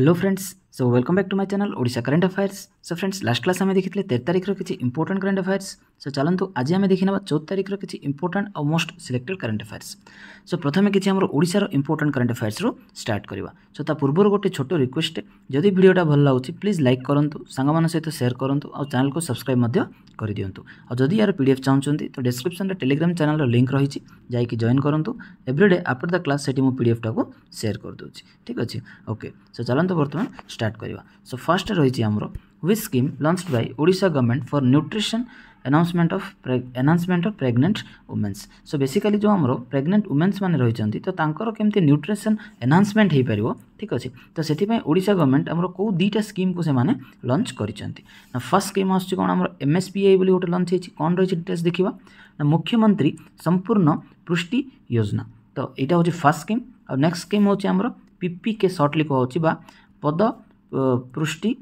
hello friends so welcome back to my channel Odisha current affairs so friends last class আমি দেখিলে তের তারিখর কিছু ইম্পর্টাট কারেন্ট আফেয়ার্স সো চলতু আজি আমি দেখি নেবা চৌদ তারিখর কিছু ইম্পর্টাট আউ most selected current affairs so প্রথমে কিছু আমার ওড়িশার ইম্পর্টাট কারেন্ট আফেয়ার্সর স্টার্ট করা সো তা পূর্বর গোটে ছোট রিকোয়েস্ট যদি ভিডিওটা ভাল লাগুচি প্লিজ লাইক করতু সাংমান সহিত সেয়ার করতু আউ চ্যানেলকে সবসক্রাইব মধ্যে করে দিও আউ যদি ইয়ার পিডিএফ চাহুন তো ডেসক্রিপশনরে টেলিগ্রাম চ্যানেলর লিঙ্ক রয়েছে যাইকি জয়েন করতু এভ্রিডে আফটর দ্য ক্লাস সেটি মু পিডিএফটাকে সেয়ার করে দেছি ঠিক আছে ওকে সো চলতু বর্তমান স্টার্ট स्टार्ट करवा सो फास्ट रही आम with scheme launch by Odisha government for nutrition announcement of announcement of pregnant womens so basically जो आम प्रेगनेंट वुमेन्स मैंने रही तो कमी न्यूट्रिशन एनहांसमेंट हो पार ठीक अच्छे तो से गवर्नमेंट आम कौ दुईटा स्कीम को लंच कर फर्स्ट स्कीम आसमर एम एस पी आई गोटे लंच कौन रही डिटेल्स देखा ना मुख्यमंत्री संपूर्ण पुष्टि योजना तो यहाँ हूँ फास्ट स्कीम आउ नेक्ट स्कीम होमर पीपी के सर्टली कह पद ପୃଷ୍ଟି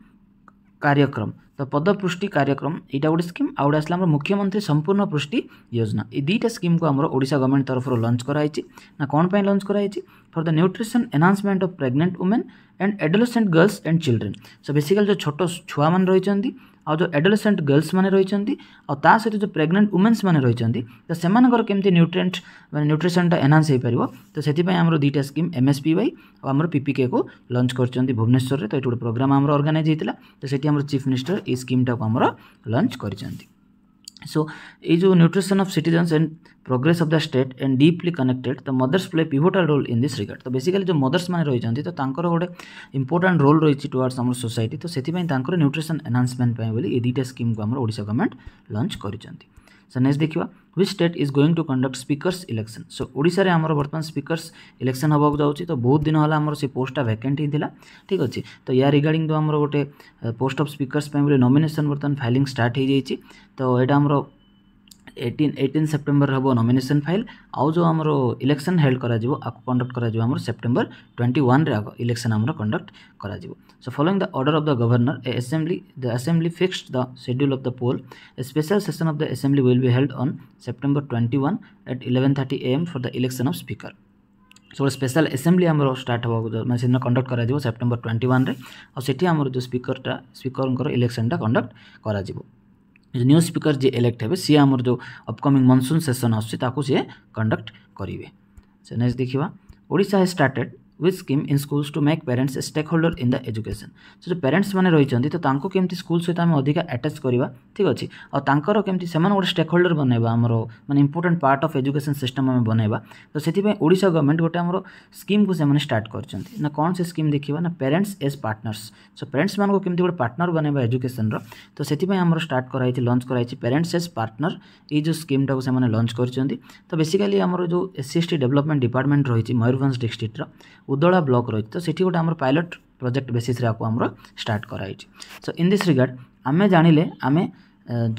କାର୍ଯ୍ୟକ୍ରମ ତ ପଦପୃଷ୍ଟି କାର୍ଯ୍ୟକ୍ରମ ଏଇଟା ଗୋଟେ ସ୍କିମ୍ ଆଉ ଗୋଟେ ଆସିଲା ଆମର ମୁଖ୍ୟମନ୍ତ୍ରୀ ସମ୍ପୂର୍ଣ୍ଣ ପୃଷ୍ଟି ଯୋଜନା ଏ ଦୁଇଟା ସ୍କିମ୍କୁ ଆମର ଓଡ଼ିଶା ଗଭର୍ଣ୍ଣମେଣ୍ଟ ତରଫରୁ ଲଞ୍ଚ କରାଯାଇଛି ନା କ'ଣ ପାଇଁ ଲଞ୍ଚ କରାଯାଇଛି for the nutrition enhancement of pregnant women and adolescent girls and children so basically ଯେଉଁ ଛୋଟ ଛୁଆମାନେ ରହିଛନ୍ତି आउँ एडलसेन्ट गल्लस मैले अस प्रेगनान्ट उमेन्स मैले तिमी न्युट्रेन्ट म्युट्रिसनटा एनहान्स हुँदैन स्कीम स्किम एमएसपि वाइ आउ आम पिपिके लन्च गरिन्छ भुवनेसर यो गएर प्रोग्राम आम अर्गानजा तिमी आम चिफ मिनिस्टर यो को अब लन्च गरिन्छ So, is nutrition of citizens and progress of the state and deeply connected. The mothers play pivotal role in this regard. So basically, जो mothers माने रही जानती तो तांकर गोटे important role रही ची towards हमारे society. तो सेथी पाइन तांकर nutrition enhancement पाइन बोली ये दीटा scheme को हमारे ओडिशा गवर्नमेंट लॉन्च करी जानती. सर नेक्स्ट देखा which state is going to conduct speakers election so ओडार आम बर्तमान स्पीकर्स इलेक्शन हाँ जाऊँच तो बहुत दिन है आम से पोस्टा भैकेट होता ठीक अच्छे तो या रिगार्डिंग तो आम गोटे post of speaker nomination nomination बर्तमान फाइलिंग स्टार्ट हो तो यहाँ आम ଏଇଟିନ୍ ଏଇଟିନ୍ ସେପ୍ଟେମ୍ବର ହେବ ନମିନେସନ୍ ଫାଇଲ୍ ଆଉ ଯେଉଁ ଆମର ଇଲେକ୍ସନ୍ ହେଲ୍ଡ କରାଯିବ ଆକୁ କଣ୍ଡକ୍ଟ କରାଯିବ ଆମର ସେପ୍ଟେମ୍ବର ଟ୍ୱେଣ୍ଟି ୱାନ୍ରେ ଆଗ ଇଲେକ୍ସନ୍ ଆମର କଣ୍ଡକ୍ଟ କରାଯିବ so following the order of the governor a assembly the assembly fixed the schedule of the poll a special session of the assembly will be held on September twenty one at eleven thirty AM for the election of speaker so गोटे special assembly आमर start हे मैं से conduct कर September twenty one और से आम जो स्पीकर स्पीकर इलेक्शन टा कंडक्ट कर न्यू स्पीकर जी इलेक्ट हे सी आम जो अपकमिंग मनसून सेसन आस कंडक्ट करेंगे से नेक्स्ट देखा Odisha started with scheme in schools to make parents stakeholder in the education ସେ ଯେଉଁ ପ୍ୟାରେଣ୍ଟସ୍ ମାନେ ରହିଛନ୍ତି ତ ତାଙ୍କୁ କେମିତି ସ୍କୁଲ୍ ସହିତ ଆମେ ଅଧିକା ଆଟାଚ୍ କରିବା ଠିକ୍ ଅଛି ଆଉ ତାଙ୍କର କେମିତି ସେମାନେ ଗୋଟେ ଷ୍ଟେକ୍ ହୋଲ୍ଡର ବନେଇବା ଆମର ମାନେ important part of education system ଆମେ ବନେଇବା ତ ସେଥିପାଇଁ ଓଡ଼ିଶା ଗଭର୍ଣ୍ଣମେଣ୍ଟ ଗୋଟେ ଆମର ସ୍କିମ୍କୁ ସେମାନେ ଷ୍ଟାର୍ଟ କରିଛନ୍ତି ନା କ'ଣ ସେ ସ୍କିମ୍ ଦେଖିବା ନା ପ୍ୟାରେଣ୍ଟସ୍ ଏଜ୍ ପାର୍ଟନର୍ସ ସୋ ପ୍ୟାରେଣ୍ଟସ୍ମାନଙ୍କୁ କେମିତି ଗୋଟେ ପାର୍ଟନର ବନେଇବା ଏଜୁକେସନ୍ର ତ ସେଥିପାଇଁ ଆମର ଷ୍ଟାର୍ଟ କରାହେଇଛି ଲଞ୍ଚ କରାହେଇଛି ପ୍ୟାରେଣ୍ଟସ୍ ଏଜ୍ ପାର୍ଟନର ଏଇ ଯେଉଁ ସ୍କିମ୍ଟାକୁ ସେମାନେ ଲଞ୍ଚ କରିଛନ୍ତି ତ ବେସିକାଲି ଆମର ଯେଉଁ S C S T development department ରହିଛି ମୟୂରଭଞ୍ଜ ଡିଷ୍ଟ୍ରିକ୍ଟର ଉଦଳା ବ୍ଲକ୍ ରହିଛି ତ ସେଠି ଗୋଟେ ଆମର ପାଇଲଟ୍ ପ୍ରୋଜେକ୍ଟ ବେସିସ୍ରେ ଆକୁ ଆମର ଷ୍ଟାର୍ଟ କରାଯାଇଛି ସୋ ଇନ୍ ଦିସ୍ ରିଗାର୍ଡ଼ ଆମେ ଜାଣିଲେ ଆମେ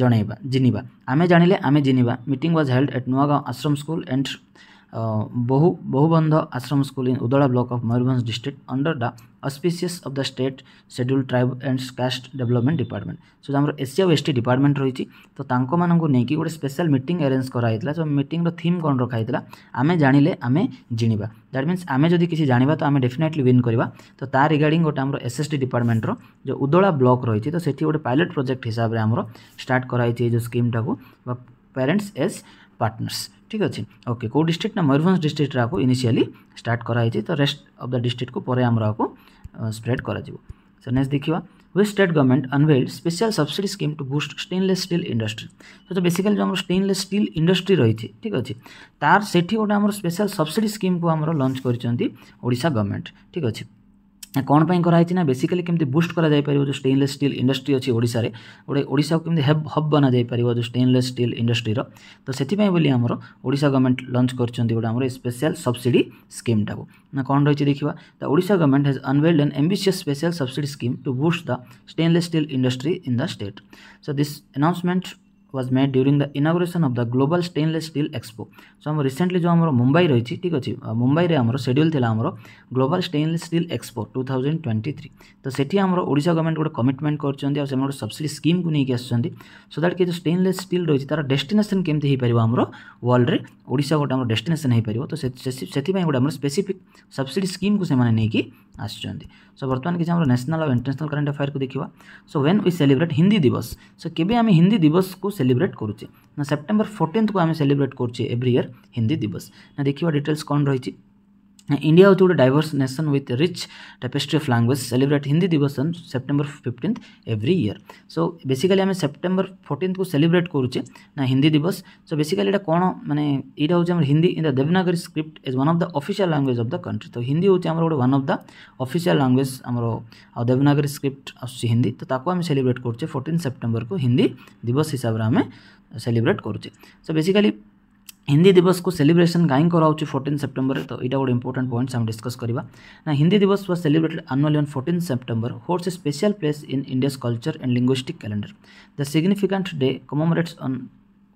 ଜଣାଇବା ଜିନିବା ଆମେ ଜାଣିଲେ ଆମେ ଜିନିବା meeting was held at Nuagaon Ashram school and Bohu, Bahubandha Ashram School in Udala block of Murbanj district under the auspices of the state scheduled tribe and caste development department. So ଆମର SC ଆଉ ଏସ୍ଟି ଡିପାର୍ଟମେଣ୍ଟ ରହିଛି ତ ତାଙ୍କମାନଙ୍କୁ ନେଇକି ଗୋଟେ special meeting arrange କରାଯାଇଥିଲା ତ ମିଟିଂର theme କ'ଣ ରଖାଯାଇଥିଲା ଆମେ ଜାଣିଲେ ଆମେ ଜିଣିବା ଦ୍ୟାଟ୍ ମିନ୍ସ ଆମେ ଯଦି କିଛି ଜାଣିବା ତ ଆମେ ଡେଫିନେଟଲି ୱିନ୍ କରିବା ତ ତା ରିଗାର୍ଡ଼ିଂ ଗୋଟେ ଆମର ଏସ୍ ଏସ୍ ଟି ଡିପାର୍ଟମେଣ୍ଟର ଯେଉଁ ଉଦଳା ବ୍ଲକ୍ ରହିଛି ତ ସେଠି ଗୋଟେ ପାଇଲଟ୍ ପ୍ରୋଜେକ୍ଟ ହିସାବରେ ଆମର ଷ୍ଟାର୍ଟ କରାଯାଇଛି ଏ ଯେଉଁ ସ୍କିମ୍ଟାକୁ ବା ପ୍ୟାରେଣ୍ଟସ୍ ଏଜ୍ पार्टनर्स ठीक अच्छे ओके কেউ ডিস্ট্রিক্ট না ময়ূরভঞ্জ ডিস্ট্রিক্টরে আকু ইনিশিয়ালি স্টার্ট করা तो rest of of the district কু পরে আমরা west state government unveiled special subsidy scheme to boost stainless steel industry तो जो बेसिकली जो स्टेनलेस स्टिल इंडस्ट्री रही है ठीक अच्छे तार से गोटे स्पेशल सब्सिडी स्कीम को लंच कर गवर्नमेंट ठीक अच्छे कौन कराई ना बेसिकली कमी बुस्ट कर जो स्टेनलेस स्टिल इंडस्ट्री अच्छी ओडार गोटे ओडा को हब बना जापर जो स्टेनलेस स्टील इंडस्ट्रीर तो से बोली गवर्नमेंट लंच कर स्पेशल सब्सिडी स्कीमटा को ना कौन रही देखा तो Odisha government has unveiled an ambitious special subsidy scheme to boost the stainless steel industry in the state so this announcement was made during the inauguration of the global stainless steel expo so आम recently जो आम मुंबई रही ठीक अच्छे मुंबई में आम schedule थी आम global stainless steel expo two thousand twenty three तो से ओडा गवर्नमेंट गोटे कमिटमेंट कर गोटे सब्सिडी स्कीम को लेकिन सो दैट कि जो स्टेनलेस स्टिल रही तरह डेस्टिनेसन केमती हो आम वर्ल्ड में ओडा गोटे आम डेस्टिनेसन हो पार तो से गोटे स्पेसीफिक सब्सीडी स्कीम को से नहीं आस सो बर्तमान किसी आम न्यासनाल और इंटरनेशनल कैंट अफेयर को देखा so when we celebrate Hindi Diwas so के आम हिंदी दिवस को सेलिब्रेट करुचे ना सेप्टेम्बर फोर्टेन्थ को आम सेलिब्रेट करुचे एव्री इयर हिंदी दिवस ना देखा डिटेल्स कौन रही इंडिया गोटे diverse nation with rich tapestry of language celebrate Hindi Diwas September fifteenth every year so basically आम सेप्टेम्बर फोर्टन्थ को सेलिब्रेट करुचे ना हिंदी दिवस सो बेसिकली कौन मैंने यहाँ हूँ Hindi in the Devanagari script is one of the official language of the country तो हिंदी हूँ आम गोटे one of the official language आम देवनागरी स्क्रिप्ट आंदी तो आम सेलिब्रेट करुचे फोर्टन सेप्टेम्बर को हिंदी दिवस हिसाब से आम सेलिब्रेट करुचे सो बेसिकली हिंदी दिवस को सेलिब्रेशन कहीं कराऊँ फोर्टन सेप्टेम्बर तो यहाँ गोटे इंपोर्ट पॉइंट्स आम डिस्कस करवा ना Hindi Diwas was celebrated annually on fourteen September holds a special place in India culture and linguistic calendar the significant day commemorates uh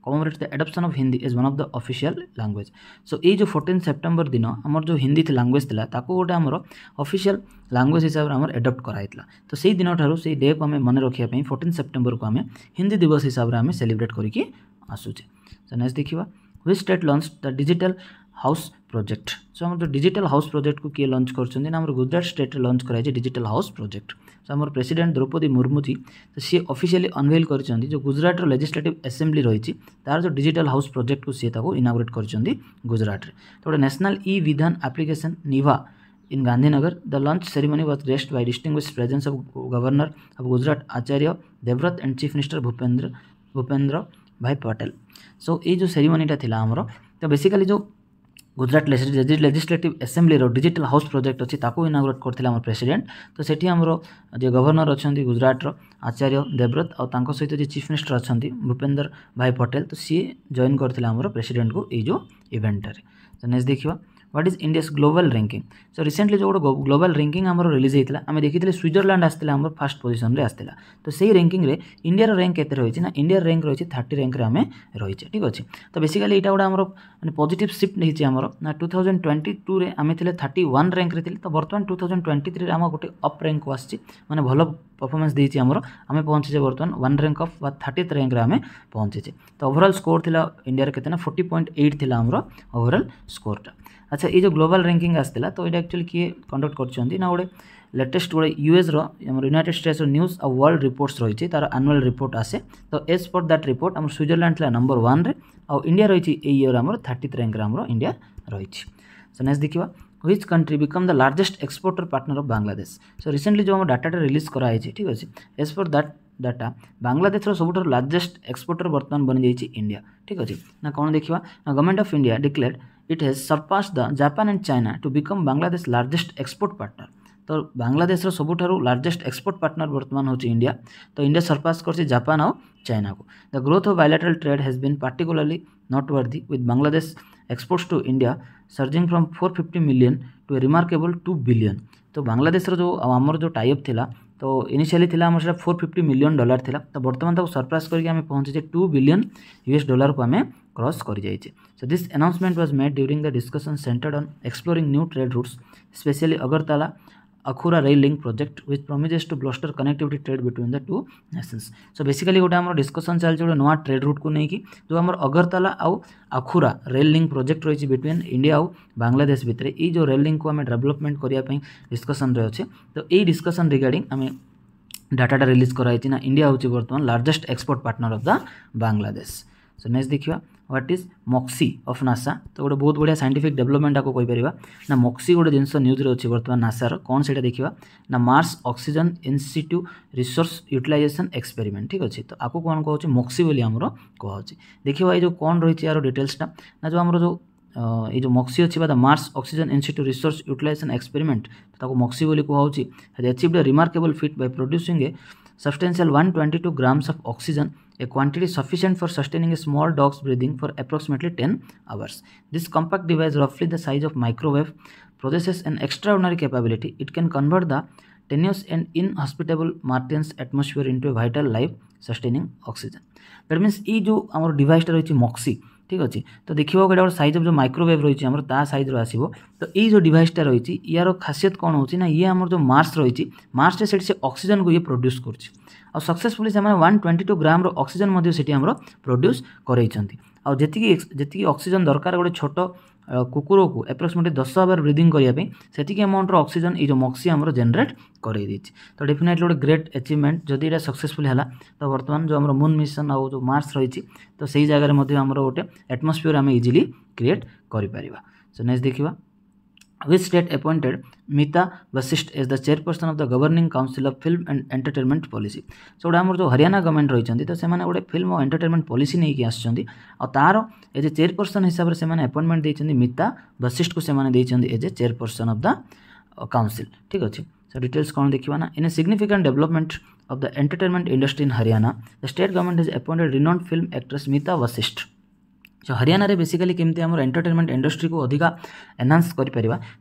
commemorates the adoption of Hindi is one of the official language so ये जो Fortran September दिन आम जो Hindi language था ताको गोटे आम official language हिसाब से आम एडप्ट कराइला तो से दिन ठार से डे को आम मन रखापी फोर्टन सेप्टेम्बर को आम हिंदी दिवस हिसाब से आम सेलिब्रेट करके आसूचे तो नेक्स्ट देखा हुई state launch the digital house project so आम जो हाउस प्रोजेक्ट को किए लंच कर गुजरात स्टेट लंच कर डिजिटल हाउस प्रोजेक्ट सो आम प्रेसिडेंट द्रौपदी मुर्मू थी तो सी अफिसी अनभेल कर गुजरात लेजिस्लेट एसेम्बली रही तार जो डिजिटल हाउस प्रोजेक्ट को सी इनाग्रेट कर गुजरात तो गोटे न्यासनाल इ विधान आप्लिकेसन निभा in Gandhinagar the launch ceremony was graced by distinguished presence of governor of Gujarat Acharya Devvrat and chief minister Bhupendra Bhupendra bhai Patel so so, जो सेरिमोनीटा थी आमर तो बेसिकली जो Gujarat legislative assembly digital house project अच्छी ताको इनाग्रेट कर प्रेसीडेट तो से गवर्नर अच्छा गुजरात आचार्य देव्रत आ सहित जी चिफ मिनिस्टर अच्छा भूपेन्द्र भाई पटेल तो सी जॉन जइन करेसीडेट को ये जो इवेंटर तो नेक्स्ट देखा what is India global ranking so recently जो गोटे ग्लोबल रैंकिंग आम रिलीज होता आम देखी स्विजरलैंड आसला आम फास्ट पोजिशन में आसला तो से रैंकिंग में इंडियार रैंक के रही ना इंडिया रैंक रही थर्टी रैंक आम रही है ठीक अच्छे तो बेसिकाली यहाँ गोटे आम मैंने पजिट सिफ्ट होती ना टू थाउजेंड ट्वेंटी टू आम थे थर्टी वन रैंक थी तो बर्तमान टू थाउजेंड ट्वेंटी थ्री आम गोटे अप रैंक को भल परफॉर्मेंस देती आम आम पहुँचे बर्तमान वन रैंक अफ बा थर्टी रैंक आम पहुंचे तो ओभरअल स्कोर थी इंडिया के फोर्टी पॉइंट एट थी आम ओभरअल स्कोरटा আচ্ছা এই যে গ্লোবাল র্যাঙ্কিং আসଥିଲା তো এটা ଆକ୍ଚୁଆଲି କିଏ କଣ୍ଡକ୍ଟ କରିଛନ୍ତି ନା ଗୋଟେ ଲେଟେଷ୍ଟ ଗୋଟେ ୟୁଏସ୍ର ଆମର ୟୁନାଇଟେଡ଼ ଷ୍ଟେଟ୍ସର ନ୍ୟୁଜ୍ ଆଉ ୱାର୍ଲଡ ରିପୋର୍ଟସ୍ ରହିଛି ତାର ଆନୁଆଲ୍ ରିପୋର୍ଟ ଆସେ ତ ଏଜ୍ ଫର୍ ଦ୍ୟାଟ୍ ରିପୋର୍ଟ ଆମର ସ୍ୱିଜରଲ୍ୟାଣ୍ଡ ଥିଲା ନମ୍ବର ୱାନ୍ରେ ଆଉ ଇଣ୍ଡିଆ ରହିଛି ଏଇ ଇୟର୍ ଆମର ଥାର୍ଟିଥ୍ ର୍ୟାଙ୍କରେ ଆମର ଇଣ୍ଡିଆ ରହିଛି ସୋ ନେକ୍ସଟ ଦେଖିବା which country become the largest exporter partner of Bangladesh so recently जो आम डाटाटा रिलीज कराई ठीक अच्छे एज पर दैट डाटा बांग्लादेशर सब लार्जेस्ट एक्सपोर्टर बर्तमान बनी जाइए इंडिया ठीक अच्छे ना कौन देखा ना government of India declare it has surpassed the Japan and China to become Bangladesh largest export partner तो बांग्लादेश सबुठू लार्जेस्ट एक्सपोर्ट पार्टनर बर्तमान हूँ इंडिया तो इंडिया सरपास कर जापान आउ चाइना को the growth of bilateral trade has been particularly noteworthy with Bangladesh exports to India surging from four fifty million to remarkable two billion तो बांग्लादेश जो आमर जो टाइप थी तो इनिशियली थी आम सब फोर फिफ्टी मिलियन डलार था तो बर्तमान तक सरप्राइज करके पहुंचे टू बिलियन यूएस डलार को आम क्रस कर so this announcement was made during the discussion centred on exploring new trade routes specially Agartala Akhaura rail link project which promises to bolster connectivity trade between the two nations so basically गोटे आम discussion चलती गोटे नुआ trade route को लेकिन जो आम अगरताला आउ आखुरा रेल लिंक प्रोजेक्ट रही है बिटवीन इंडिया आउ बांग्लादेश भितर ये जो रेल लिंक को आम डेभलपमेंट करने डिस्कसन अच्छे तो यही डिस्कसन रिगार्डिंग आम डाटाटा रिलीज कराई ना इंडिया हूँ बर्तमान largest export partner of the Bangladesh so next देखा what is MOXIE of NASA ତ ଗୋଟେ ବହୁତ ବଢ଼ିଆ ସାଇଣ୍ଟିଫିକ୍ ଡେଭଲପମେଣ୍ଟ ଆକୁ କହିପାରିବା ନା ମକ୍ସି ଗୋଟେ ଜିନିଷ ନ୍ୟୁଜ୍ରେ ଅଛି ବର୍ତ୍ତମାନ ନାସାର କ'ଣ ସେଇଟା ଦେଖିବା ନା Mars oxygen in situ resource utilisation experiment ଠିକ୍ ଅଛି ତ ଆକୁ କ'ଣ କହୁଛି ମକ୍ସି ବୋଲି ଆମର କୁହାହେଉଛି ଦେଖିବା ଏଇ ଯେଉଁ କ'ଣ ରହିଛି ଏହାର ଡିଟେଲ୍ସଟା ନା ଯେଉଁ ଆମର ଯେଉଁ ଏଇ ଯେଉଁ ମକ୍ସି ଅଛି ବା the Mars oxygen institute research utilisation experiment ତାକୁ ମକ୍ସି ବୋଲି କୁହାହେଉଛି has achieved remarkable feat by producing a substantial one twenty two grams of oxygen a quantity sufficient for sustaining a small dog's breathing for approximately 10 hours. This compact device, roughly the size of microwave, possesses an extraordinary capability. It can convert the tenuous and inhospitable Martian's atmosphere into a vital life sustaining oxygen. That means ये जो आम device टा रही मक्सी ठीक अच्छे तो देखिए गोटे गोटे सैज जो माइक्रोवेव रही आम सैज्र आसो तो ये जो डिवाइसटा रही यार खासीयत कौन हो ना ये आम जो मार्स रही मार्स से अक्सीजेन को ये प्रड्यूस कर ଆଉ ସକ୍ସେସଫୁଲି ସେମାନେ ୱାନ୍ ଟ୍ୱେଣ୍ଟି ଟୁ ଗ୍ରାମର ଅକ୍ସିଜେନ୍ ମଧ୍ୟ ସେଠି ଆମର ପ୍ରଡ୍ୟୁସ୍ କରେଇଛନ୍ତି ଆଉ ଯେତିକି ଯେତିକି ଅକ୍ସିଜେନ୍ ଦରକାର ଗୋଟେ ଛୋଟ କୁକୁରକୁ ଆପ୍ରୋକ୍ସିମେଟଲି ଦଶ ହଜାର ବ୍ରିଦିଂ କରିବା ପାଇଁ ସେତିକି ଆମାଉଣ୍ଟର ଅକ୍ସିଜେନ୍ ଏଇ ଯେଉଁ ମକ୍ସି ଆମର ଜେନେରେଟ୍ କରେଇ ଦେଇଛି ତ ଡେଫିନେଟଲି ଗୋଟେ ଗ୍ରେଟ୍ ଆଚିଭମେଣ୍ଟ ଯଦି ଏଇଟା ସକ୍ସେସଫୁଲି ହେଲା ତ ବର୍ତ୍ତମାନ ଯେଉଁ ଆମର ମୁନ୍ ମିଶନ ଆଉ ଯେଉଁ ମାର୍ସ ରହିଛି ତ ସେଇ ଜାଗାରେ ମଧ୍ୟ ଆମର ଗୋଟେ ଆଟମସ୍ଫିୟର ଆମେ ଇଜିଲି କ୍ରିଏଟ୍ କରିପାରିବା ସୋ ନେକ୍ସଟ ଦେଖିବା which state appointed Mita Vasisht as the chairperson of the governing council of film and entertainment policy so ଗୋଟେ ଆମର ଯେଉଁ ହରିୟାଣା ଗଭର୍ଣ୍ଣମେଣ୍ଟ ରହିଛନ୍ତି ତ ସେମାନେ ଗୋଟେ ଫିଲ୍ମ ଓ ଏଣ୍ଟରଟେନମେଣ୍ଟ ପଲିସି ନେଇକି ଆସିଛନ୍ତି ଆଉ ତାର ଏଜ୍ ଏ ଚେୟାରପର୍ସନ୍ ହିସାବରେ ସେମାନେ ଆପଏଣ୍ଟମେଣ୍ଟ ଦେଇଛନ୍ତି ମିତା ବଶିଷ୍ଠକୁ ସେମାନେ ଦେଇଛନ୍ତି as a chairperson of the council ଠିକ୍ ଅଛି सो डिटेल्स कौन देखा ना in a significant development of the entertainment industry in Haryana the state government has appointed renowned film actress Mita Vashishtha so Haryana रे बेसिकली केमती आम एंटरटेनमेंट इंडस्ट्री को अधिक एनहांस कर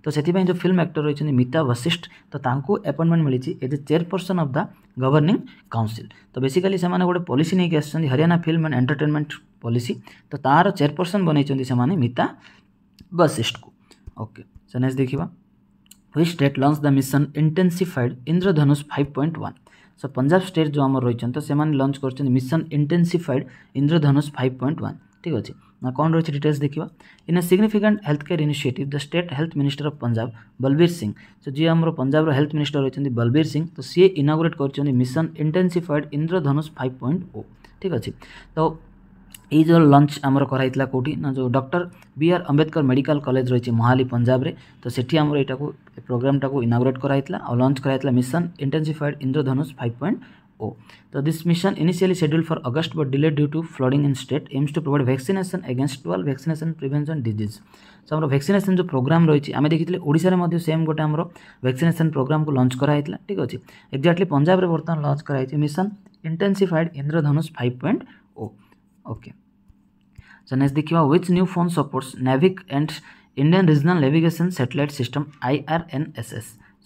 तो से जो फिल्म एक्टर रही मिता वशिष्ठ तो एपॉइंटमेंट मिली as a chairperson of the governing council तो बेसिकली से गोटे पॉलीसी नहीं Haryana film and entertainment policy तो तार चेयरपर्सन बनई मिता वशिष्ठ को ओके सो नेक्स्ट देखा हुई state launch the mission intensified Indradhanush five point one so Punjab state जो आम रही तो से लंच कर mission intensified Indradhanush five point one ठीक अच्छे କ'ଣ ରହିଛି ଡିଟେଲ୍ସ ଦେଖିବା in a significant health care initiative the state health minister of Punjab Balbir Singh ତ ଯିଏ ଆମର ପଞ୍ଜାବର ହେଲ୍ଥ ମିନିଷ୍ଟର ରହିଛନ୍ତି ବଲବୀର ସିଂ ତ ସିଏ ଇନାଗୁରେଟ୍ କରିଛନ୍ତି mission intensified Indradhanush five point O ଠିକ୍ ଅଛି ତ ଏଇ ଯେଉଁ ଲଞ୍ଚ ଆମର କରାହେଇଥିଲା କେଉଁଠି ନା ଯେଉଁ doctor B R Ambedkar medical college ରହିଛି ମହାଲି ପଞ୍ଜାବରେ ତ ସେଠି ଆମର ଏଇଟାକୁ ପ୍ରୋଗ୍ରାମଟାକୁ ଇନାଗୁରେଟ୍ କରାହେଇଥିଲା ଆଉ ଲଞ୍ଚ କରାହେଇଥିଲା mission intensified Indradhanush five point O तो this mission initially scheduled for August but delayed due to flooding in state aims to provide vaccination against all vaccination prevention disease. So our vaccination जो programme रही आम देखी Voda में same गोटे आम vaccination programme को lunch कराई ठीक अच्छे एक्जाक्टली पंजाब में बर्तमान लंच कराई mission intensified Indradhanush five point O okay so next देखा which new phone supports NavIC and Indian regional navigation satellite system एस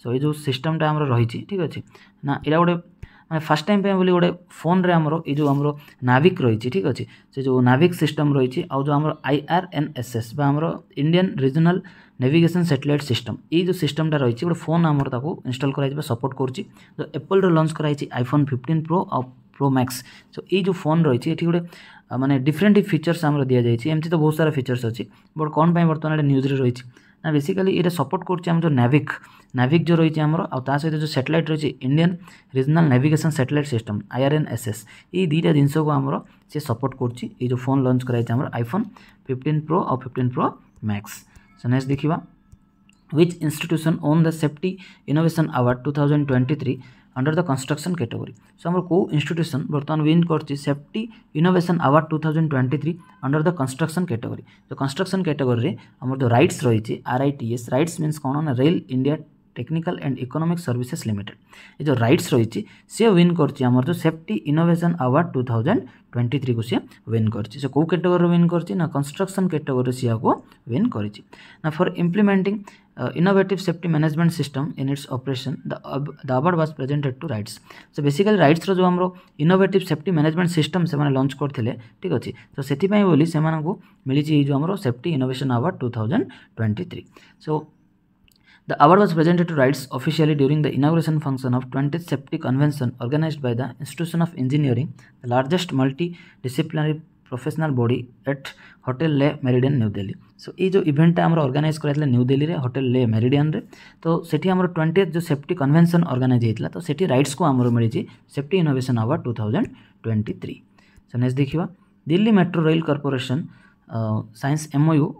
सो ये जो सिस्टमटा आम रही ठीक अच्छे ना यहाँ गोटे ମାନେ ଫାର୍ଷ୍ଟ ଟାଇମ୍ ପାଇଁ ବୋଲି ଗୋଟେ ଫୋନ୍ରେ ଆମର ଏଇ ଯେଉଁ ଆମର ନାଭିକ୍ ରହିଛି ଠିକ୍ ଅଛି ସେ ଯେଉଁ ନାଭିକ୍ ସିଷ୍ଟମ୍ ରହିଛି ଆଉ ଯେଉଁ ଆମର I R N S S ବା ଆମର Indian regional navigation satellite system ଏଇ ଯେଉଁ ସିଷ୍ଟମ୍ଟା ରହିଛି ଗୋଟେ ଫୋନ୍ ଆମର ତାକୁ ଇନଷ୍ଟଲ୍ କରାଯାଇଛି ବା ସପୋର୍ଟ କରୁଛି ତ ଆପଲ୍ର ଲଞ୍ଚ କରାଯାଇଛି ଆଇଫୋନ୍ ଫିଫ୍ଟିନ୍ ପ୍ରୋ ଆଉ ପ୍ରୋ ମ୍ୟାକ୍ସ ସୋ ଏଇ ଯେଉଁ ଫୋନ୍ ରହିଛି ଏଠି ଗୋଟେ ମାନେ ଡିଫରେଣ୍ଟ ଫିଚର୍ସ ଆମର ଦିଆଯାଇଛି ଏମିତି ତ ବହୁତ ସାରା ଫିଚର୍ସ ଅଛି ବଟ୍ କ'ଣ ପାଇଁ ବର୍ତ୍ତମାନ ଏଇଟା ନ୍ୟୁଜ୍ରେ ରହିଛି ନା ବେସିକାଲି ଏଇଟା ସପୋର୍ଟ କରୁଛି ଆମର ଯେଉଁ ନାଭିକ୍ ନାଭିକ୍ ଯେଉଁ ରହିଛି ଆମର ଆଉ ତା ସହିତ ଯେଉଁ ସାଟେଲାଇଟ୍ ରହିଛି Indian regional navigation satellite system IRNSS ଏଇ ଦୁଇଟା ଜିନିଷକୁ ଆମର ସେ ସପୋର୍ଟ କରୁଛି ଏଇ ଯେଉଁ ଫୋନ୍ ଲଞ୍ଚ କରାଯାଇଛି ଆମର ଆଇଫୋନ୍ ଫିଫ୍ଟିନ୍ ପ୍ରୋ ଆଉ fifteen pro max so next ଦେଖିବା which institution won the safety innovation award 2023 under the construction category. So our co-institution Bartan win korchi safety innovation award 2023 under the construction category. So construction category रे हमर जो rights रही RITS rights means कौन ना Rail India technical and economic services limited ये जो रईट्स रही सी विन करमर जो safety innovation award two thousand twenty three को सी विन कर कौ कैटेगोरी विन कर कंस्ट्रक्शन कैटेगोरी सी विन कर for implementing uh, innovative safety management system in its operation, the, uh, the award was presented to rights. So basically rights ro jo हमरो innovative safety management system se mane launch kor thile thik achi so sethi pai boli se माना को मिली ची जो हमरो safety innovation award 2023. So The award was presented to rights officially during the inauguration function of 20th Safety Convention organized by the Institution of Engineering, the largest multidisciplinary professional body at hotel Le Meridien New Delhi सो ये जो इवेंटा आम organise कराइए new Delhi में hotel Le meridian रे तो सेठी आम twenty जो सेफ्टी कन्वेंशन अर्गानाइज होता तो सेठी राइट्स को आम मिली safety innovation award two thousand twenty three so next देखा Delhi metro rail corporation signs MoU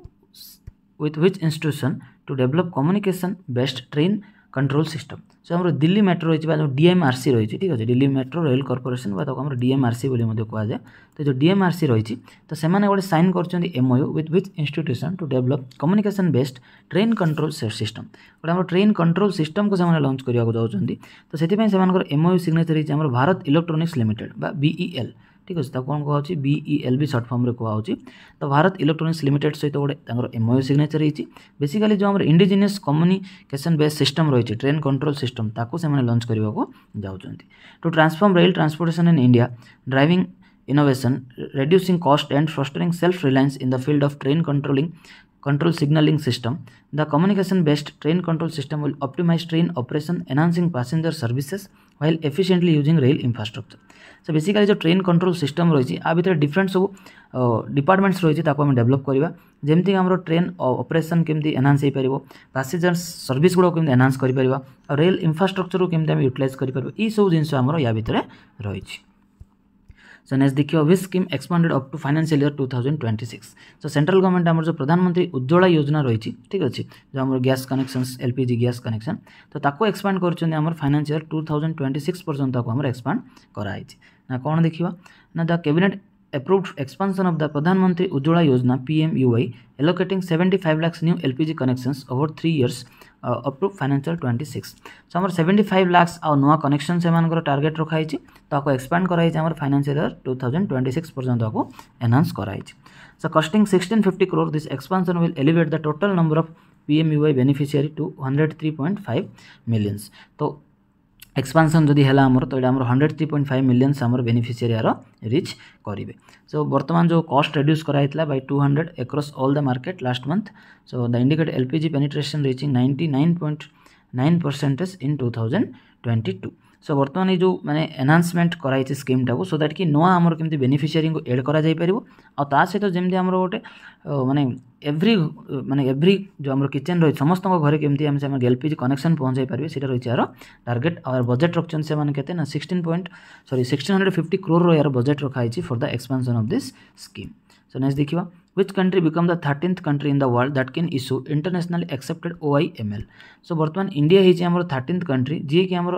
with which institution to develop communication based train control system so আমার দিল্লি মেট্রো রয়েছে বা যে ডিএমআরসি রয়েছে ঠিক আছে দিল্লি মেট্রো রেল কর্পোরেশন বা তাকে আমার ডিএমআরসি বলে কুহযায় তো যে ডিএমআরসি রয়েছে তো সে গোটে সাইন করছেন MoU with with institution to develop communication based train control system গোটে আমার ট্রেন কন্ট্রোল সিষ্টমকে সে লঞ্চ করা যাচ্ছেন তো সেই সে এমওয়ু সিগনেচর হয়েছে আমার ভারত ইলেকট্রোনিক্স লিমিটেড বা বিইএল ठीक अच्छे कौन कह एल वि सर्ट फर्म्रे कह तो भारत इलेक्ट्रोनिक्स लिमिटेड सहित गोटे एम ओ सिग्नेचर रही बेसिकली जो आम इंडिजिनियस कम्युनिकेशन बेस सिस्टम रही ट्रेन कंट्रोल सिस्टम से लंच करने जाऊँच to transform rail transportation in India driving innovation reducing cost and fostering self reliance in the field of train controlling control signalling system the communication based train control system will optimise train operation enhancing passenger services while efficiently using rail infrastructure. So basically जो train control system रही आ भितर different सब departments रही आम develop करवा जमीक आम train operation केमी enhance हो पार पैसेंजर सर्विस गुड़ाक एनहांस कर रेल इनफ्रास्ट्रक्चर को केमी आम कर सब जिन आम या भितर रही सो नेक्स्ट देखिए this scheme expanded up to financial year two thousand twenty six so central government आम जो प्रधानमंत्री उज्ज्वला योजना रही ठीक अच्छे जो आम gas connection LPG gas connection तो ताको एक्सपांड कर financial year two thousand twenty six पर्यटन आम एक्सपांड कराई ना कौन देखा ना the cabinet approved expansion of the Pradhan Mantri Ujjwala Yojana PMUY allocating 75 lakhs new LPG connection over three years approve financial twenty six so ଆମର seventy five lakhs ଆଉ ନୂଆ କନେକ୍ସନ୍ ସେମାନଙ୍କର ଟାର୍ଗେଟ୍ ରଖାଯାଇଛି ତାକୁ ଏକ୍ସପାଣ୍ଡ କରାଯାଇଛି ଆମର financial year two thousand twenty six ପର୍ଯ୍ୟନ୍ତ ତାକୁ ଏନ୍ହାନ୍ସ କରାଯାଇଛି so costing sixteen fifty crore this expansion will elevate the total number of P M U I beneficiary two hundred three point five millions तो expansion যদি হল আমার তো এটা আমার hundred three point five millions আমার বেনিফিসিয়ারি আর রিচ করবে সো বর্তমান যে কস্ট রেড্যুস করা হয়েছিল by two hundred across all the market last month so the indicate LPG penetration reaching ninety nine point nine percentage in 2022 so বর্তমানে এই যে মানে এনহান্সমেন্ট করা হয়েছে স্কিমটা সো দ্যাট কি নয় আমার কেমি বেনিফিসিয়ারি এড করা যাইপার আ সহিত যেমি আমার গোটে মানে এভ্রি মানে এভ্রি যে আমার কিচেন রয়েছে সমস্ত ঘরে কেমি আমি সে এলপিজি কনেকশন পৌঁছাই পারবে সেটা রয়েছে আর টার্গেট আর বজেট রাখছেন সে কেতে না sixteen point sorry sixteen hundred fifty crore এর বজেট রখা হয়েছে for the expansion of this scheme so next দেখিবা which country become the 13th country in the world that can issue internationally accepted OIML so bartman india hechi amar 13th country je ki amar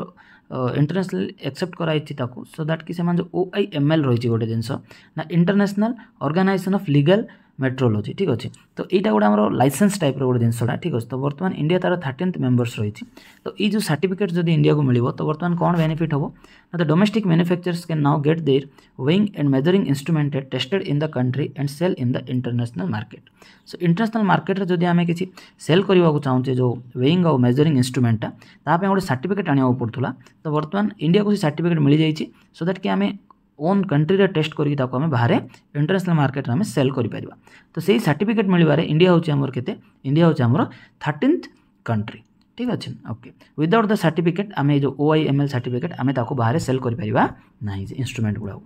international accept କରାଯାଇଛି ତାକୁ so that କି ସେମାନେ ଯେଉଁ ଓ I M L ରହିଛି ଗୋଟେ ଜିନିଷ ନା international organisation of legal metrology ଠିକ୍ ଅଛି ତ ଏଇଟା ଗୋଟେ ଆମର ଲାଇସେନ୍ସ ଟାଇପ୍ର ଗୋଟେ ଜିନିଷଟା ଠିକ୍ ଅଛି ତ ବର୍ତ୍ତମାନ ଇଣ୍ଡିଆ ତା'ର ଥାର୍ଟିନ୍ଥ ମେମ୍ବର୍ସ ରହିଛି ତ ଏଇ ଯେଉଁ ସାର୍ଟିଫିକେଟ୍ ଯଦି ଇଣ୍ଡିଆକୁ ମିଳିବ ତ ବର୍ତ୍ତମାନ କ'ଣ ବେନିଫିଟ୍ ହେବ ନା the domestic manufacturers can now get their weighing and measuring instrumented tested in the country and sell in the international market so international ମାର୍କେଟ୍ରେ ଯଦି ଆମେ କିଛି ସେଲ୍ କରିବାକୁ ଚାହୁଁଛେ ଯେଉଁ ୱେଇଙ୍ଗ ଆଉ ମେଜରିଂ ଇନ୍ଷ୍ଟ୍ରୁମେଣ୍ଟଟା ତା ପାଇଁ ଗୋଟେ ସାର୍ଟିଫିକେଟ୍ ଆଣିବାକୁ ପଡ଼ୁଥିଲା ତ ବର୍ତ୍ତମାନ ଇଣ୍ଡିଆକୁ ସେ ସାର୍ଟିଫିକେଟ୍ ମିଳିଯାଇଛି ସୋ ଦ୍ୟାଟ୍ କି ଆମେ ओन कंट्री टेस्ट करके बाहर इंटरनेशनल मार्केट में सेल कर तो से सार्टिफिकेट मिले इंडिया हूँ के इंडिया हूँ थर्टिन कंट्री ठीक अच्छे ओके विदउट द सार्टिफिकेट आम जो O I M L certificate आम बाहर सेल करमेंट गुड़ाक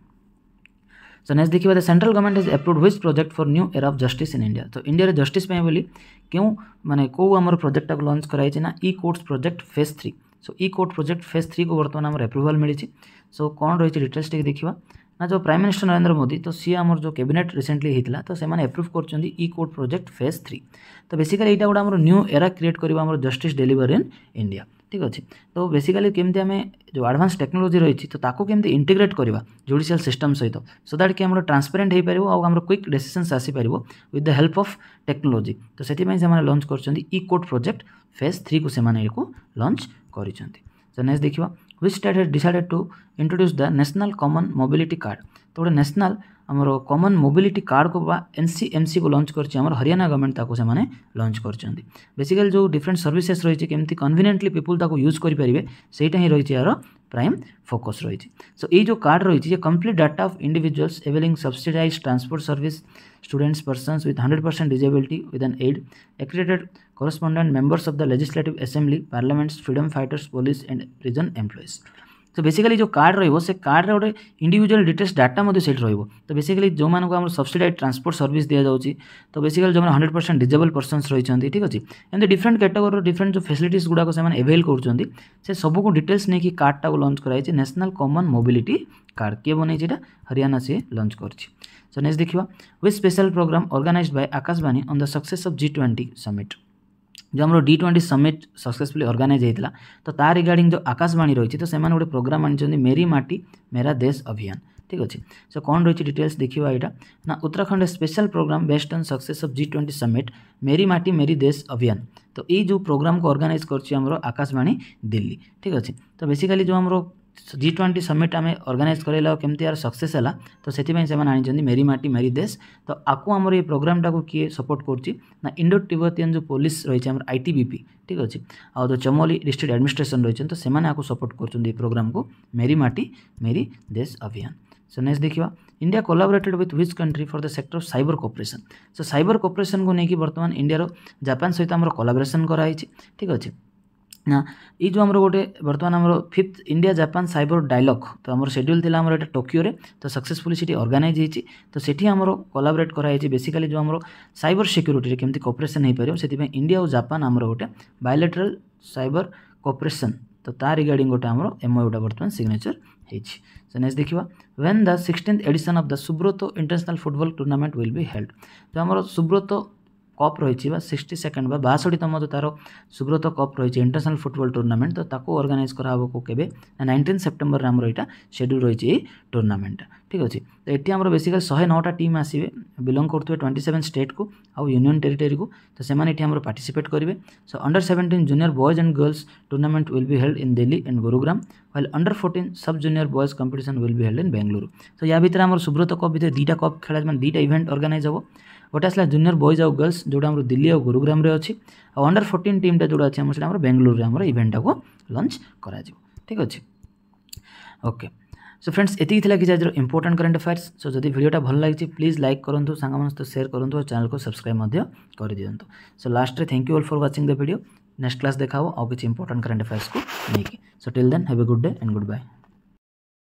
सो नेक्स्ट देखिए the central government is approve his project for new era of justice in India तो इंडिया जस्टिस क्यों मैंने कौन आम प्रोजेक्ट लंच कराई ना e courts project phase three so e court project phase three को बर्तमान आम एप्रुभाल मिली सो कौन रही डिटेल्स टी देखा ना जो प्राइम मिनिस्टर नरेंद्र मोदी तो सी आम जो कैबिनेट रिसेंटली होता तो सेप्रुव एप्रुव कर कोर्ट प्रोजेक्ट फेज थ्री तो बेसिकाली यहाँ गोटे न्यू एरा क्रिएट कर जस्टिस डेलीवर इन इंडिया ठीक अच्छे तो बेसिकाली केमी आम जो आडभांस टेक्नोलोजी रही तो ताको केमी इंटीग्रेट करवा जुडिशियल सिस्टम सहित सो दैट कि आम ट्रांसपेरेन्ट हो पार आम quick decision with the help of technology तो से लंच कर कोर्ट प्रोजेक्ट फेज थ्री को लंच कर देखा which state has decided to introduce the national common mobility card तो गोटे नेशनल आमर कमन मोबिलिटी कार्ड को एनसी एम सी को लंच कर हरियाणा गवर्नमेंट ताकूक लंच कर बेसिकाली जो डिफरेन्ट सर्विसेस रही है कमी कनभीनियंटली पीपुल यूज करेंगे से रही है यार প্রাইম ফোকস রয়েছে সো এই যে কার্ড রয়েছে যে complete data of individuals availing subsidised transport service students persons with hundred percent disability with an aid accredited correspondent members of the legislative assembly parliaments freedom fighters police and prison employees তো basically ଯେଉଁ card ରହିବ ସେ କାର୍ଡ଼ରେ ଗୋଟେ individual details data ମଧ୍ୟ ସେଇଠି ରହିବ ତ ବେସିକାଲି ଯେଉଁମାନଙ୍କୁ ଆମର ସବସିଡାଇଜ୍ ଟ୍ରାନ୍ସପୋର୍ଟ ସର୍ଭିସ୍ ଦିଆଯାଉଛି ତ ବେସିକାଲି ଯେଉଁମାନେ ହଣ୍ଡ୍ରେଡ଼ ପରସେଣ୍ଟ ଡିଜେବଲ୍ ପର୍ସନ୍ସ ରହିଛନ୍ତି ଠିକ୍ ଅଛି ଏମିତି ଡିଫରେଣ୍ଟ କାଟେଗୋରିର ଡିଫରେଣ୍ଟ ଯେଉଁ ଫେସିଲିଟିସ୍ ଗୁଡ଼ାକ ସେମାନେ ଏଭେଲ୍ କରୁଛନ୍ତି ସେ ସବୁକୁ ଡିଟେଲ୍ସ ନେଇକି କାର୍ଡ଼ଟାକୁ ଲଞ୍ଚ କରାଯାଇଛି ନ୍ୟାସନାଲ୍ କମନ୍ ମୋବିଲିଟି କାର୍ଡ଼ କିଏ ବନେଇଛି ଏଇଟା ହରିୟାଣା ସିଏ ଲଞ୍ଚ କରିଛି ସୋ ନେକ୍ସଟ ଦେଖିବା with special programme organised by Akashvani on the success of G twenty summit जो आम G twenty summit successfully organise होता तो ता रिगार्डिंग जो आकाशवाणी रही तो से गोटे प्रोग्राम आनी मेरी माटी मेरा देश अभियान ठीक अच्छे सो कौन रही डिटेल्स देखा यहाँ ना Uttarakhand special programme based on success of G twenty summit मेरी माटी मेरी देश अभियान तो ये जो प्रोग्राम को अर्गानाइज कर आकाशवाणी दिल्ली ठीक अच्छे तो बेसिकाली जो आम जी ट्वेंटी समिट आम अर्गानाइज कर कमी यार सक्सेस है तो से आनी मेरी माटी मेरी देश तो आपको आम ये प्रोग्रामा को किए सपोर्ट कर इंडो टिबियन जो पुलिस रही है आई टी बीपी ठीक अच्छे आउ जो चमोली डिस्ट्रिक्ट एडमिनिस्ट्रेसन रही तो से सपोर्ट कर प्रोग्राम को मेरी माटी मेरी देश अभियान सो नेक्स्ट देखा India collaborated with which country for the sector of cyber cooperation सो सबर कपरेसन को लेकिन बर्तमान इंडिया जापान सहित आम कलाबरेसन कराई ठीक अच्छे ନା ଏଇ ଯେଉଁ ଆମର ଗୋଟେ ବର୍ତ୍ତମାନ ଆମର fifth India Japan cyber dialogue ତ ଆମର ସେଡ୍ୟୁଲ୍ ଥିଲା ଆମର ଏଇଟା ଟୋକିଓରେ ତ ସକ୍ସେସଫୁଲି ସେଠି ଅର୍ଗାନାଇଜ୍ ହେଇଛି ତ ସେଠି ଆମର କୋଲାବରେଟ୍ କରାଯାଇଛି ବେସିକାଲି ଯେଉଁ ଆମର ସାଇବର ସିକ୍ୟୁରିଟିରେ କେମିତି କୋପରେସନ୍ ହେଇପାରିବ ସେଥିପାଇଁ ଇଣ୍ଡିଆ ଓ ଜାପାନ ଆମର ଗୋଟେ ବାୟୋଲେଟ୍ରାଲ୍ ସାଇବର କୋପରେସନ୍ ତ ତା ରିଗାର୍ଡ଼ିଂ ଗୋଟେ ଆମର ଏମ୍ଓୟୁଟା ବର୍ତ୍ତମାନ ସିଗ୍ନେଚର୍ ହେଇଛି सो नेक्स्ट देखा when the sixteen edition of the Subroto international football tournament will be held तो आम सुब्रत କପ୍ ରହିଛି ବା ସିକ୍ସଟି ସେକେଣ୍ଡ ବା ବାଷଠିତମ ତ ତା'ର ସୁବ୍ରତ କପ୍ ରହିଛି ଇଣ୍ଟରନ୍ୟାସନାଲ୍ ଫୁଟବଲ୍ ଟୁର୍ଣ୍ଣାମେଣ୍ଟ ତ ତାକୁ ଅର୍ଗାନାଇଜ୍ କରାହେବ କେଉଁ କେବେ ନା ନାଇଣ୍ଟିନ୍ ସେପ୍ଟେମ୍ବରରେ ଆମର ଏଇଟା ସେଡ୍ୟୁଲ୍ ରହିଛି ଏଇ ଟୁର୍ଣ୍ଣାମେଣ୍ଟଟା ଠିକ୍ ଅଛି ତ ଏଠି ଆମର ବେସିକାଲି ଶହେ ନଅଟା ଟିମ୍ ଆସିବେ ବିଲଙ୍ଗ କରୁଥିବେ ଟ୍ୱେଣ୍ଟି ସେଭେନ୍ ଷ୍ଟେଟ୍କୁ ଆଉ ୟୁନିୟନ୍ ଟେରିଟୋରୀକୁ ତ ସେମାନେ ଏଠି ଆମର ପାର୍ଟିସିପେଟ୍ କରିବେ so under seventeen junior boys and girls tournament will be held in Delhi and Gurugram while under fourteen sub junior boys competition will be held in Bengaluru so ୟା ଭିତରେ ଆମର ସୁବ୍ରତ କପ୍ ଭିତରେ ଦୁଇଟା କପ୍ ଖେଳା ମାନେ ଦୁଇଟା ଇଭେଣ୍ଟ ଅର୍ଗାନାଇଜ୍ ହେବ ଗୋଟେ ଆସିଲା ଜୁନିୟର ବଏଜ୍ ଆଉ ଗର୍ଲସ୍ ଯେଉଁଟା ଆମର ଦିଲ୍ଲୀ ଆଉ ଗୁରୁଗ୍ରାମରେ ଅଛି ଆଉ ଅଣ୍ଡର ଫୋର୍ଟିନ୍ ଟିମ୍ଟା ଯେଉଁଟା ଅଛି ଆମର ସେଇଟା ଆମର ବେଙ୍ଗଲୁରୁରେ ଆମର ଇଭେଣ୍ଟଟାକୁ ଲଞ୍ଚ କରାଯିବ ଠିକ୍ ଅଛି ଓକେ सो फ्रेंड्स ये कि आज इंपोर्टां करेन्ट अफेयर्स सो जब भिडियो भल लगी प्लीज लाइक करूँ सांग सहित सेयर करूँ और चैनल को सब्सक्राइब कर दिंतु सो लास्ट्रे thank you all for watching the video next class देखा हो आउ किसी इंपोर्टां करेन्ट अफेयर्स को लेकिन so till then have a good day and good bye